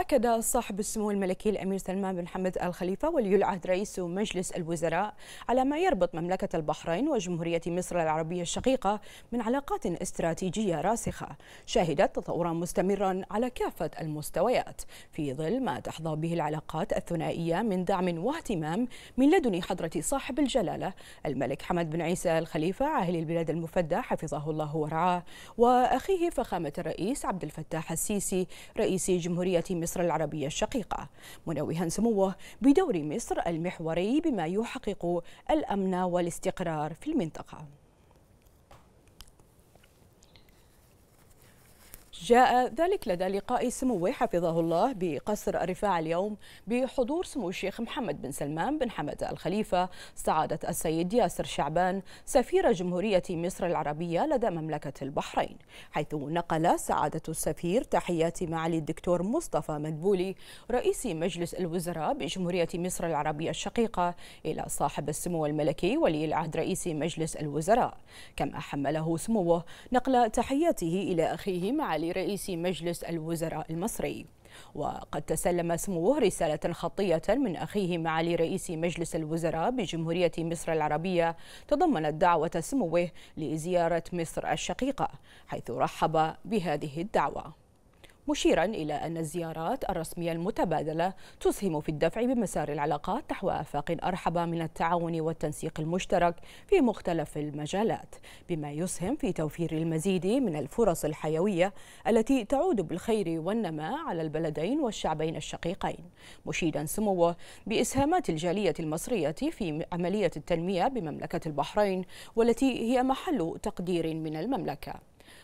أكد صاحب السمو الملكي الأمير سلمان بن حمد الخليفة ولي العهد رئيس مجلس الوزراء على ما يربط مملكة البحرين وجمهورية مصر العربية الشقيقة من علاقات استراتيجية راسخة شهدت تطورا مستمرا على كافة المستويات في ظل ما تحظى به العلاقات الثنائية من دعم واهتمام من لدن حضرة صاحب الجلالة الملك حمد بن عيسى الخليفة عاهل البلاد المفدى حفظه الله ورعاه وأخيه فخامة الرئيس عبد الفتاح السيسي رئيس جمهورية مصر مصر العربية الشقيقة منوها سموه بدور مصر المحوري بما يحقق الأمن والاستقرار في المنطقة جاء ذلك لدى لقاء سموه حفظه الله بقصر الرفاع اليوم بحضور سمو الشيخ محمد بن سلمان بن حمد الخليفة سعادة السيد ياسر شعبان سفير جمهورية مصر العربية لدى مملكة البحرين حيث نقل سعادة السفير تحيات معالي الدكتور مصطفى مدبولي رئيس مجلس الوزراء بجمهورية مصر العربية الشقيقة إلى صاحب السمو الملكي ولي العهد رئيس مجلس الوزراء كما حمله سموه نقل تحياته إلى أخيه معالي لرئيس مجلس الوزراء المصري وقد تسلم سموه رسالة خطية من أخيه معالي رئيس مجلس الوزراء بجمهورية مصر العربية تضمنت دعوة سموه لزيارة مصر الشقيقة حيث رحب بهذه الدعوة مشيرا إلى أن الزيارات الرسمية المتبادلة تسهم في الدفع بمسار العلاقات نحو آفاق أرحب من التعاون والتنسيق المشترك في مختلف المجالات بما يسهم في توفير المزيد من الفرص الحيوية التي تعود بالخير والنماء على البلدين والشعبين الشقيقين مشيدا سموه بإسهامات الجالية المصرية في عملية التنمية بمملكة البحرين والتي هي محل تقدير من المملكة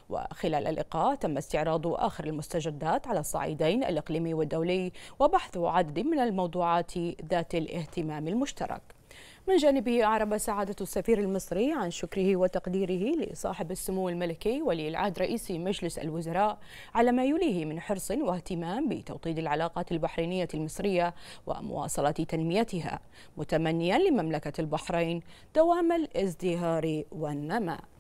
وخلال اللقاء تم استعراض آخر المستجدات على الصعيدين الإقليمي والدولي وبحث عدد من الموضوعات ذات الاهتمام المشترك من جانبه أعرب سعادة السفير المصري عن شكره وتقديره لصاحب السمو الملكي ولي العهد رئيس مجلس الوزراء على ما يليه من حرص واهتمام بتوطيد العلاقات البحرينية المصرية ومواصلة تنميتها متمنيا لمملكة البحرين دوام الازدهار والنماء